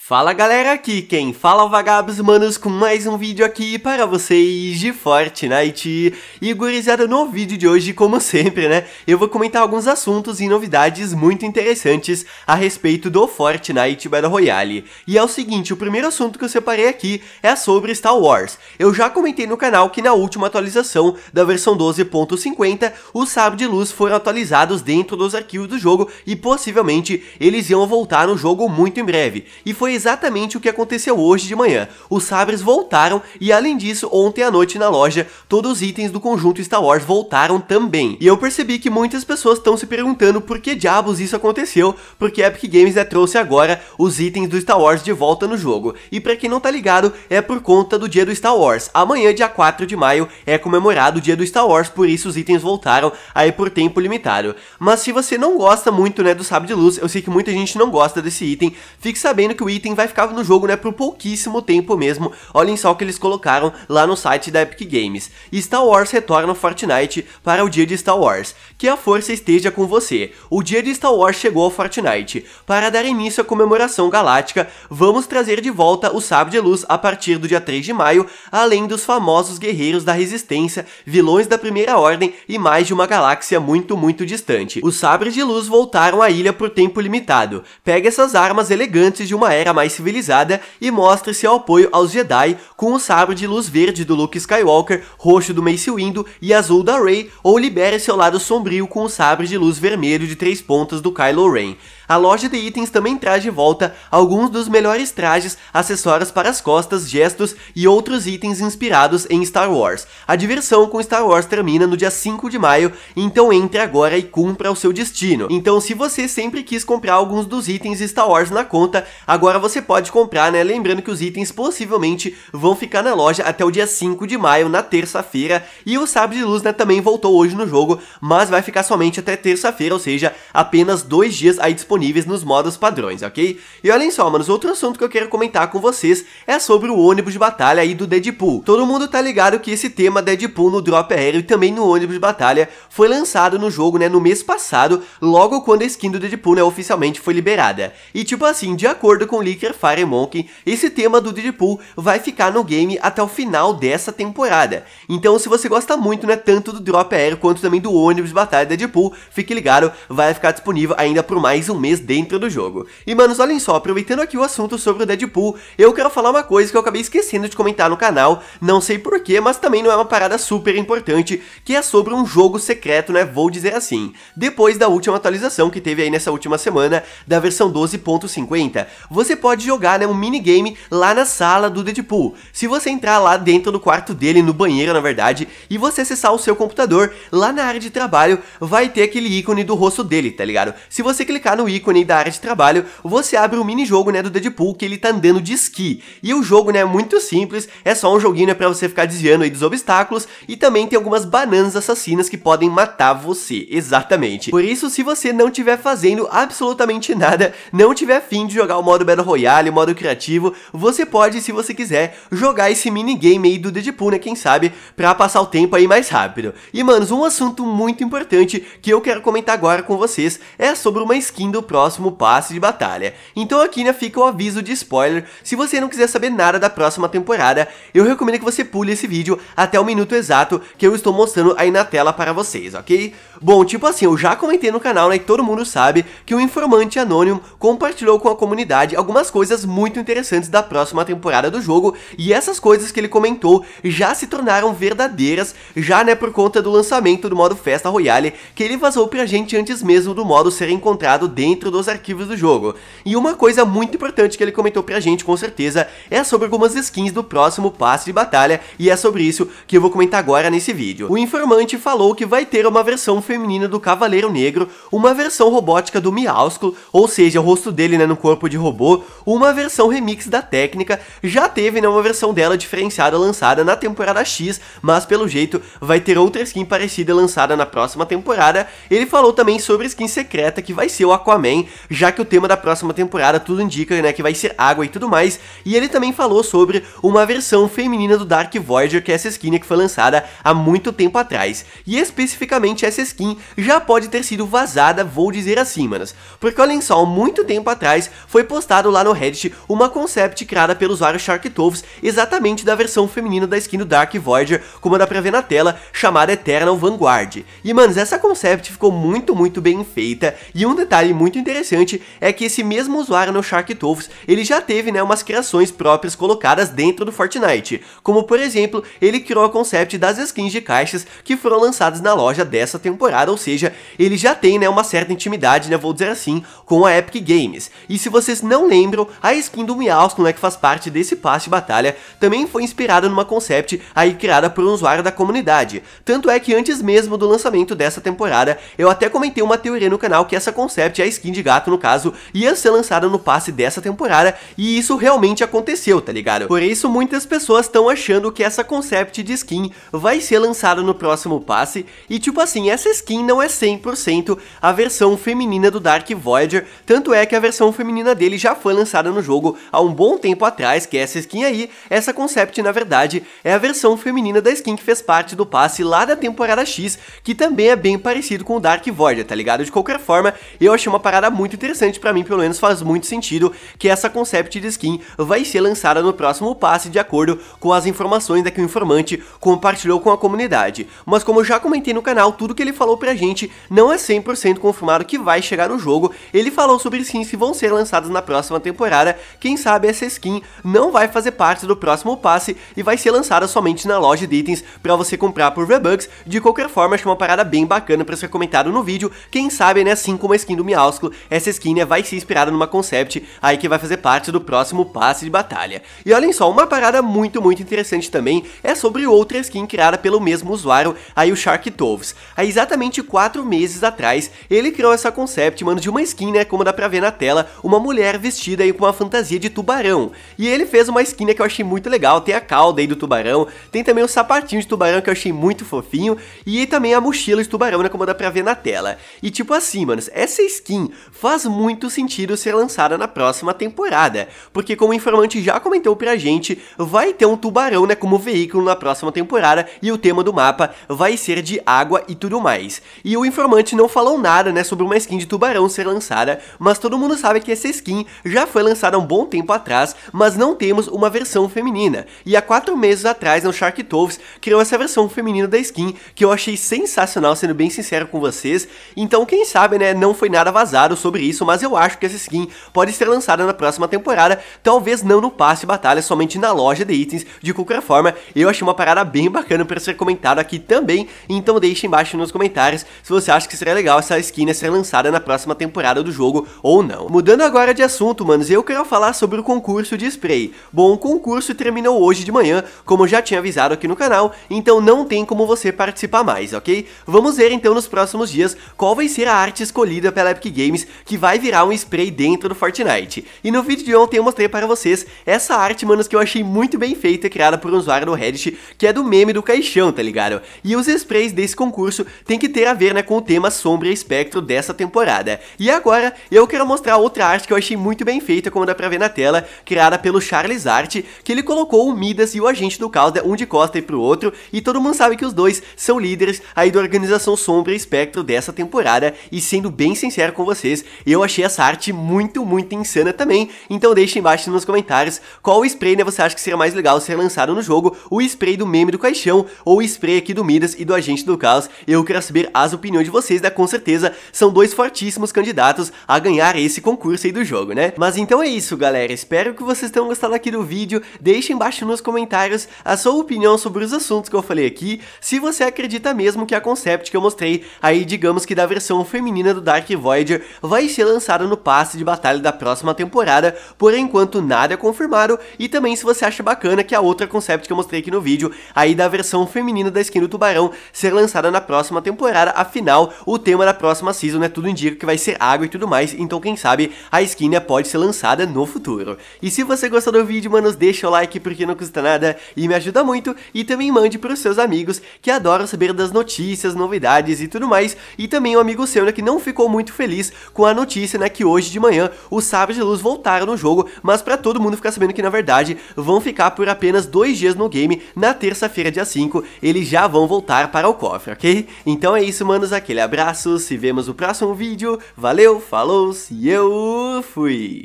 Fala galera, aqui quem fala é o Vagabos Manos com mais um vídeo aqui para vocês de Fortnite. E gurizada, no vídeo de hoje, como sempre, né, eu vou comentar alguns assuntos e novidades muito interessantes a respeito do Fortnite Battle Royale. E é o seguinte, o primeiro assunto que eu separei aqui é sobre Star Wars. Eu já comentei no canal que na última atualização da versão 12.50, os sabres de luz foram atualizados dentro dos arquivos do jogo e possivelmente eles iam voltar no jogo muito em breve. E foi foi exatamente o que aconteceu hoje de manhã. Os sabres voltaram e além disso, ontem à noite na loja, todos os itens do conjunto Star Wars voltaram também. E eu percebi que muitas pessoas estão se perguntando por que diabos isso aconteceu, porque Epic Games né, trouxe agora os itens do Star Wars de volta no jogo. E para quem não tá ligado, é por conta do dia do Star Wars. Amanhã, dia 4 de maio, é comemorado o dia do Star Wars, por isso os itens voltaram aí por tempo limitado. Mas se você não gosta muito, né, do sabre de luz, eu sei que muita gente não gosta desse item, fique sabendo que o item vai ficar no jogo né, por pouquíssimo tempo mesmo, olhem só o que eles colocaram lá no site da Epic Games. Star Wars retorna ao Fortnite para o dia de Star Wars, que a força esteja com você. O dia de Star Wars chegou ao Fortnite. Para dar início à comemoração galáctica, vamos trazer de volta o Sábio de Luz a partir do dia 3 de maio, além dos famosos guerreiros da resistência, vilões da primeira ordem e mais de uma galáxia muito, muito distante. Os sabres de luz voltaram à ilha por tempo limitado. Pega essas armas elegantes de uma era era mais civilizada e mostra seu apoio aos Jedi com o sabre de luz verde do Luke Skywalker, roxo do Mace Windu e azul da Rey, ou libera seu lado sombrio com o sabre de luz vermelho de três pontas do Kylo Ren. A loja de itens também traz de volta alguns dos melhores trajes, acessórios para as costas, gestos e outros itens inspirados em Star Wars. A diversão com Star Wars termina no dia 5 de maio, então entre agora e cumpra o seu destino. Então se você sempre quis comprar alguns dos itens Star Wars na conta, agora agora você pode comprar, né? Lembrando que os itens possivelmente vão ficar na loja até o dia 5 de maio, na terça-feira. E o Sábio de Luz, né, também voltou hoje no jogo, mas vai ficar somente até terça-feira, ou seja, apenas dois dias aí disponíveis nos modos padrões, ok? E olhem só, manos, outro assunto que eu quero comentar com vocês é sobre o ônibus de batalha aí do Deadpool. Todo mundo tá ligado que esse tema Deadpool no drop aéreo e também no ônibus de batalha foi lançado no jogo, né, no mês passado, logo quando a skin do Deadpool, né, oficialmente foi liberada. E tipo assim, de acordo com Licker Fire Monkey, esse tema do Deadpool vai ficar no game até o final dessa temporada. Então se você gosta muito, né, tanto do Drop Air quanto também do ônibus de batalha Deadpool, fique ligado, vai ficar disponível ainda por mais um mês dentro do jogo. E manos, olhem só, aproveitando aqui o assunto sobre o Deadpool, eu quero falar uma coisa que eu acabei esquecendo de comentar no canal, não sei porquê, mas também não é uma parada super importante, que é sobre um jogo secreto, né, vou dizer assim. Depois da última atualização que teve aí nessa última semana, da versão 12.50, você pode jogar né, um minigame lá na sala do Deadpool. Se você entrar lá dentro do quarto dele, no banheiro na verdade, e você acessar o seu computador, lá na área de trabalho vai ter aquele ícone do rosto dele, tá ligado? Se você clicar no ícone da área de trabalho, você abre o um mini-jogo né, do Deadpool que ele tá andando de esqui. E o jogo né, é muito simples, é só um joguinho né, pra você ficar desviando aí dos obstáculos e também tem algumas bananas assassinas que podem matar você, exatamente. Por isso, se você não tiver fazendo absolutamente nada, não tiver fim de jogar o modo Battle Royale, modo criativo, você pode, se você quiser, jogar esse minigame aí do Deadpool, né, quem sabe, pra passar o tempo aí mais rápido. E, manos, um assunto muito importante que eu quero comentar agora com vocês é sobre uma skin do próximo passe de batalha. Então aqui, né, fica o aviso de spoiler, se você não quiser saber nada da próxima temporada, eu recomendo que você pule esse vídeo até o minuto exato que eu estou mostrando aí na tela para vocês, ok? Bom, tipo assim, eu já comentei no canal, né, e todo mundo sabe que um informante anônimo compartilhou com a comunidade algumas coisas muito interessantes da próxima temporada do jogo, e essas coisas que ele comentou já se tornaram verdadeiras, já né, por conta do lançamento do modo Festa Royale, que ele vazou pra gente antes mesmo do modo ser encontrado dentro dos arquivos do jogo. E uma coisa muito importante que ele comentou pra gente, com certeza, é sobre algumas skins do próximo passe de batalha, e é sobre isso que eu vou comentar agora nesse vídeo. O informante falou que vai ter uma versão feminina do Cavaleiro Negro, uma versão robótica do Miausculo, ou seja, o rosto dele né, no corpo de robô, uma versão remix da técnica, já teve né, uma versão dela diferenciada lançada na temporada X, mas pelo jeito vai ter outra skin parecida lançada na próxima temporada. Ele falou também sobre a skin secreta que vai ser o Aquaman, já que o tema da próxima temporada tudo indica né, que vai ser água e tudo mais, e ele também falou sobre uma versão feminina do Dark Voyager, que é essa skin que foi lançada há muito tempo atrás, e especificamente essa skin já pode ter sido vazada, vou dizer assim, manas, porque olhem só, muito tempo atrás foi postado lá no Reddit uma concept criada pelo usuário Toves, exatamente da versão feminina da skin do Dark Voyager, como dá pra ver na tela, chamada Eternal Vanguard. E manos, essa concept ficou muito, muito bem feita, e um detalhe muito interessante é que esse mesmo usuário no Sharktovs, ele já teve né, umas criações próprias colocadas dentro do Fortnite, como por exemplo, ele criou a concept das skins de caixas que foram lançadas na loja dessa temporada, ou seja, ele já tem né, uma certa intimidade, né, vou dizer assim, com a Epic Games. E se vocês não lembram lembram, a skin do Meowston, né, que faz parte desse passe de batalha, também foi inspirada numa concept aí criada por um usuário da comunidade. Tanto é que antes mesmo do lançamento dessa temporada, eu até comentei uma teoria no canal que essa concept, é a skin de gato no caso, ia ser lançada no passe dessa temporada, e isso realmente aconteceu, tá ligado? Por isso muitas pessoas estão achando que essa concept de skin vai ser lançada no próximo passe, e tipo assim, essa skin não é 100% a versão feminina do Dark Voyager, tanto é que a versão feminina dele já foi foi lançada no jogo há um bom tempo atrás, que é essa skin aí. Essa concept, na verdade, é a versão feminina da skin que fez parte do passe lá da temporada X, que também é bem parecido com o Dark Void, tá ligado? De qualquer forma, eu achei uma parada muito interessante para mim, pelo menos faz muito sentido que essa concept de skin vai ser lançada no próximo passe, de acordo com as informações da que o informante compartilhou com a comunidade. Mas como eu já comentei no canal, tudo que ele falou pra gente não é 100% confirmado que vai chegar no jogo. Ele falou sobre skins que vão ser lançadas na próxima temporada, quem sabe essa skin não vai fazer parte do próximo passe e vai ser lançada somente na loja de itens para você comprar por V-Bucks. De qualquer forma, acho uma parada bem bacana para ser comentado no vídeo. Quem sabe, né, assim como a skin do Miausculo, essa skin né, vai ser inspirada numa concept aí que vai fazer parte do próximo passe de batalha. E olhem só, uma parada muito, muito interessante também é sobre outra skin criada pelo mesmo usuário, aí o Shark Toves. Há exatamente 4 meses atrás, ele criou essa concept, mano, de uma skin, né, como dá pra ver na tela, uma mulher vestida vestido aí com uma fantasia de tubarão. E ele fez uma skin que eu achei muito legal, tem a cauda aí do tubarão, tem também um sapatinho de tubarão que eu achei muito fofinho, e também a mochila de tubarão, né, como dá pra ver na tela. E tipo assim, mano essa skin faz muito sentido ser lançada na próxima temporada, porque como o informante já comentou pra gente, vai ter um tubarão, né, como veículo na próxima temporada, e o tema do mapa vai ser de água e tudo mais. E o informante não falou nada, né, sobre uma skin de tubarão ser lançada, mas todo mundo sabe que essa skin já já foi lançada há um bom tempo atrás, mas não temos uma versão feminina. E há quatro meses atrás, no Shark Toves, criou essa versão feminina da skin, que eu achei sensacional, sendo bem sincero com vocês. Então, quem sabe, né, não foi nada vazado sobre isso, mas eu acho que essa skin pode ser lançada na próxima temporada, talvez não no passe de batalha, somente na loja de itens. De qualquer forma, eu achei uma parada bem bacana para ser comentado aqui também, então deixe embaixo nos comentários se você acha que seria legal essa skin né, ser lançada na próxima temporada do jogo ou não. Mudando agora de assunto, humanos, eu quero falar sobre o concurso de spray. Bom, o concurso terminou hoje de manhã, como já tinha avisado aqui no canal, então não tem como você participar mais, ok? Vamos ver então nos próximos dias qual vai ser a arte escolhida pela Epic Games que vai virar um spray dentro do Fortnite. E no vídeo de ontem eu mostrei para vocês essa arte, manos, que eu achei muito bem feita, criada por um usuário no Reddit, que é do meme do caixão, tá ligado? E os sprays desse concurso tem que ter a ver, né, com o tema sombra e espectro dessa temporada. E agora eu quero mostrar outra arte que eu achei muito bem feita, como dá pra ver na tela, criada pelo Charles Art, que ele colocou o Midas e o agente do caos né, um de costa e pro outro, e todo mundo sabe que os dois são líderes aí da organização Sombra e Espectro dessa temporada, e sendo bem sincero com vocês, eu achei essa arte muito, muito insana também, então deixa embaixo nos comentários qual spray né, você acha que seria mais legal ser lançado no jogo, o spray do meme do caixão, ou o spray aqui do Midas e do agente do caos, eu quero saber as opiniões de vocês, né, com certeza são dois fortíssimos candidatos a ganhar esse concurso aí do jogo, né? Mas então é isso, galera. Espero que vocês tenham gostado aqui do vídeo. Deixem embaixo nos comentários a sua opinião sobre os assuntos que eu falei aqui. Se você acredita mesmo que a concept que eu mostrei aí, digamos que da versão feminina do Dark Voyager, vai ser lançada no passe de batalha da próxima temporada. Por enquanto, nada é confirmado. E também se você acha bacana que a outra concept que eu mostrei aqui no vídeo, aí da versão feminina da skin do Tubarão, ser lançada na próxima temporada. Afinal, o tema da próxima season, né, tudo indica que vai ser água e tudo mais. Então, quem sabe, a skin né, pode pode ser lançada no futuro. E se você gostou do vídeo, manos, deixa o like porque não custa nada e me ajuda muito. E também mande para os seus amigos que adoram saber das notícias, novidades e tudo mais. E também um amigo seu né, que não ficou muito feliz com a notícia né, que hoje de manhã os sabres de luz voltaram no jogo, mas para todo mundo ficar sabendo que na verdade vão ficar por apenas dois dias no game, na terça-feira, dia 5, eles já vão voltar para o cofre, ok? Então é isso, manos, aquele abraço, se vemos no próximo vídeo, valeu, falou, e eu fui!